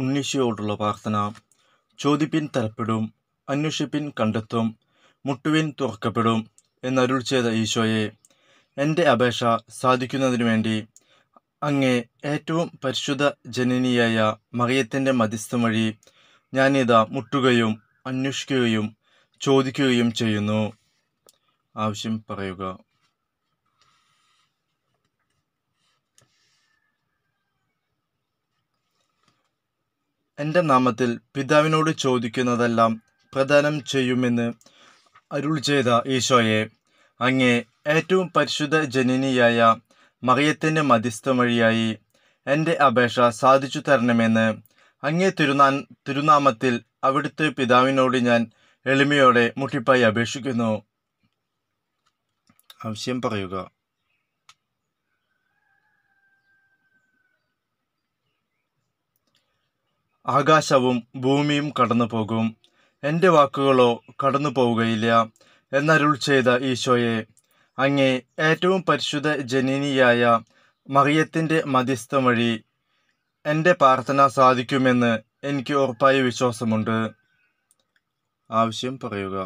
ഉണ്ണീശയോടുള്ള പ്രാർത്ഥന ചോദിപ്പിൻ തരപ്പെടും അന്വേഷിപ്പിൻ കണ്ടെത്തും മുട്ടുവിൻ തുറക്കപ്പെടും എന്നരുൾ ചെയ്ത ഈശോയെ എൻ്റെ അപേക്ഷ സാധിക്കുന്നതിനു വേണ്ടി അങ്ങേ ഏറ്റവും പരിശുദ്ധ ജനനിയായ മറിയത്തിൻ്റെ മധ്യസ്ഥം വഴി ഞാനിതാ മുട്ടുകയും അന്വേഷിക്കുകയും ചോദിക്കുകയും ചെയ്യുന്നു ആവശ്യം പറയുക എൻ്റെ നാമത്തിൽ പിതാവിനോട് ചോദിക്കുന്നതെല്ലാം പ്രദാനം ചെയ്യുമെന്ന് അരുൾ ചെയ്ത ഈശോയെ അങ്ങേ ഏറ്റവും പരിശുദ്ധ ജനനിയായ മറിയത്തിൻ്റെ മധ്യസ്ഥ വഴിയായി എൻ്റെ അപേക്ഷ സാധിച്ചു തരണമെന്ന് അങ്ങേ തിരുനാൻ തിരുനാമത്തിൽ അവിടുത്തെ പിതാവിനോട് ഞാൻ എളിമയോടെ മുട്ടിപ്പായി അപേക്ഷിക്കുന്നു ആവശ്യം പറയുക ആകാശവും ഭൂമിയും കടന്നു പോകും എൻ്റെ വാക്കുകളോ കടന്നു പോവുകയില്ല എന്നരുൾ ചെയ്ത ഈശോയെ അങ്ങേ ഏറ്റവും പരിശുദ്ധ ജനനിയായ മറിയത്തിൻ്റെ മധ്യസ്ഥം വഴി എൻ്റെ പ്രാർത്ഥന സാധിക്കുമെന്ന് എനിക്ക് ഉറപ്പായ വിശ്വാസമുണ്ട് ആവശ്യം പറയുക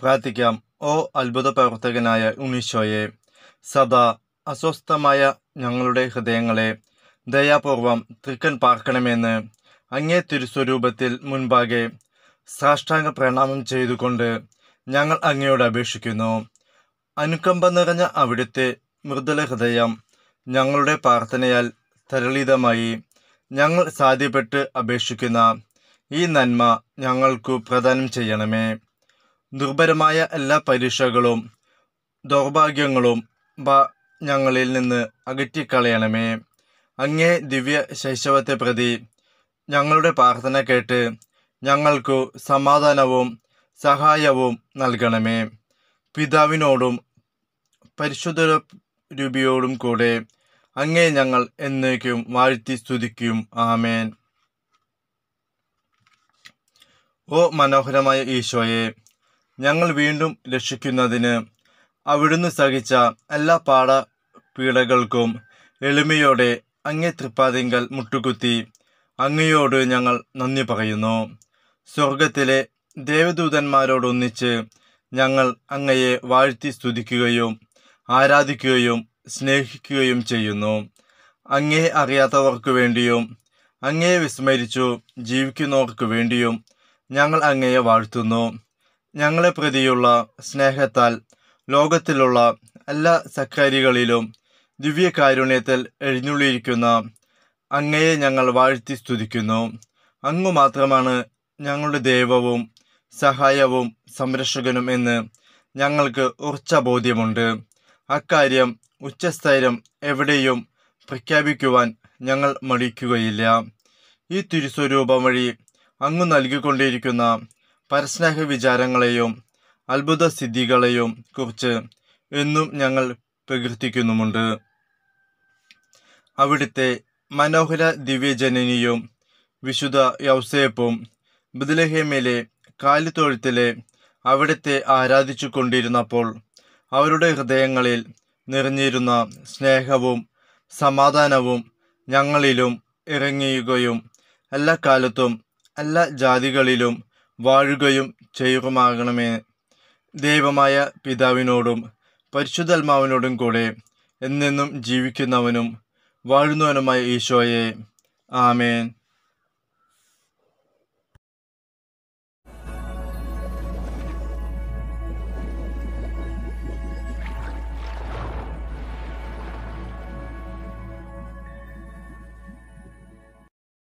പ്രാർത്ഥിക്കാം ഓ അത്ഭുത പ്രവർത്തകനായ ഉണീശോയെ സദാ അസ്വസ്ഥമായ ഞങ്ങളുടെ ഹൃദയങ്ങളെ ദയാപൂർവം തൃക്കൻ പാർക്കണമെന്ന് അങ്ങേ തിരുസ്വരൂപത്തിൽ മുൻപാകെ സാഷ്ടാംഗ പ്രണാമം ചെയ്തുകൊണ്ട് ഞങ്ങൾ അങ്ങയോട് അപേക്ഷിക്കുന്നു അനുകമ്പ നിറഞ്ഞ അവിടുത്തെ മൃദുല ഹൃദയം ഞങ്ങളുടെ പ്രാർത്ഥനയാൽ തരളിതമായി ഞങ്ങൾ സാധ്യപ്പെട്ട് അപേക്ഷിക്കുന്ന ഈ നന്മ ഞങ്ങൾക്കു പ്രദാനം ചെയ്യണമേ ദുർബലമായ എല്ലാ പരീക്ഷകളും ദൗർഭാഗ്യങ്ങളും ബ ഞങ്ങളിൽ നിന്ന് അകറ്റിക്കളയണമേ അങ്ങേ ദിവ്യ ശൈശവത്തെ പ്രതി ഞങ്ങളുടെ പ്രാർത്ഥന കേട്ട് ഞങ്ങൾക്കു സമാധാനവും സഹായവും നൽകണമേ പിതാവിനോടും പരിശുദ്ധ രൂപിയോടും കൂടെ അങ്ങേ ഞങ്ങൾ എന്നേക്കും വാഴ്ത്തി സ്തുതിക്കും ആമേൻ ഓ മനോഹരമായ ഈശോയെ ഞങ്ങൾ വീണ്ടും രക്ഷിക്കുന്നതിന് അവിടുന്ന് സഹിച്ച എല്ലാ പാട പീഡകൾക്കും എളിമയോടെ അങ്ങേ തൃപ്പാതിങ്കൽ മുട്ടുകുത്തി അങ്ങയോട് ഞങ്ങൾ നന്ദി പറയുന്നു സ്വർഗത്തിലെ ദേവദൂതന്മാരോടൊന്നിച്ച് ഞങ്ങൾ അങ്ങയെ വാഴ്ത്തി സ്തുതിക്കുകയും ആരാധിക്കുകയും സ്നേഹിക്കുകയും ചെയ്യുന്നു അങ്ങേ അറിയാത്തവർക്ക് വേണ്ടിയും അങ്ങയെ വിസ്മരിച്ചു ജീവിക്കുന്നവർക്ക് വേണ്ടിയും ഞങ്ങൾ അങ്ങയെ വാഴ്ത്തുന്നു ഞങ്ങളെ പ്രതിയുള്ള സ്നേഹത്താൽ ലോകത്തിലുള്ള എല്ലാ സക്കാരികളിലും ദിവ്യകാരുണ്യത്തിൽ എഴുന്നള്ളിയിരിക്കുന്ന അങ്ങയെ ഞങ്ങൾ വാഴ്ത്തി സ്തുതിക്കുന്നു അങ്ങു മാത്രമാണ് ഞങ്ങളുടെ ദൈവവും സഹായവും സംരക്ഷകനും എന്ന് ഞങ്ങൾക്ക് ഉറച്ച ബോധ്യമുണ്ട് അക്കാര്യം ഉച്ചസ്ഥൈര്യം എവിടെയും പ്രഖ്യാപിക്കുവാൻ ഞങ്ങൾ മടിക്കുകയില്ല ഈ തിരുസ്വരൂപം വഴി അങ്ങ് നൽകിക്കൊണ്ടിരിക്കുന്ന പരസ്നേഹ വിചാരങ്ങളെയും അത്ഭുത സിദ്ധികളെയും കുറിച്ച് എന്നും ഞങ്ങൾ പ്രകീർത്തിക്കുന്നുമുണ്ട് അവിടുത്തെ മനോഹര ദിവ്യജനനിയും വിശുദ്ധ യൗസേപ്പും ബദലഹേമിലെ കാലിത്തൊഴുത്തിലെ അവിടത്തെ ആരാധിച്ചു കൊണ്ടിരുന്നപ്പോൾ അവരുടെ ഹൃദയങ്ങളിൽ നിറഞ്ഞിരുന്ന സ്നേഹവും സമാധാനവും ഞങ്ങളിലും ഇറങ്ങിയുകയും എല്ലാ കാലത്തും എല്ലാ ജാതികളിലും വാഴുകയും ചെയ്യുകയുമാകണമേ ദൈവമായ പിതാവിനോടും പരിശുദ്ധാത്മാവിനോടും കൂടെ എന്നെന്നും ജീവിക്കുന്നവനും വാഴുന്നവനുമായ ഈശോയെ ആമേൻ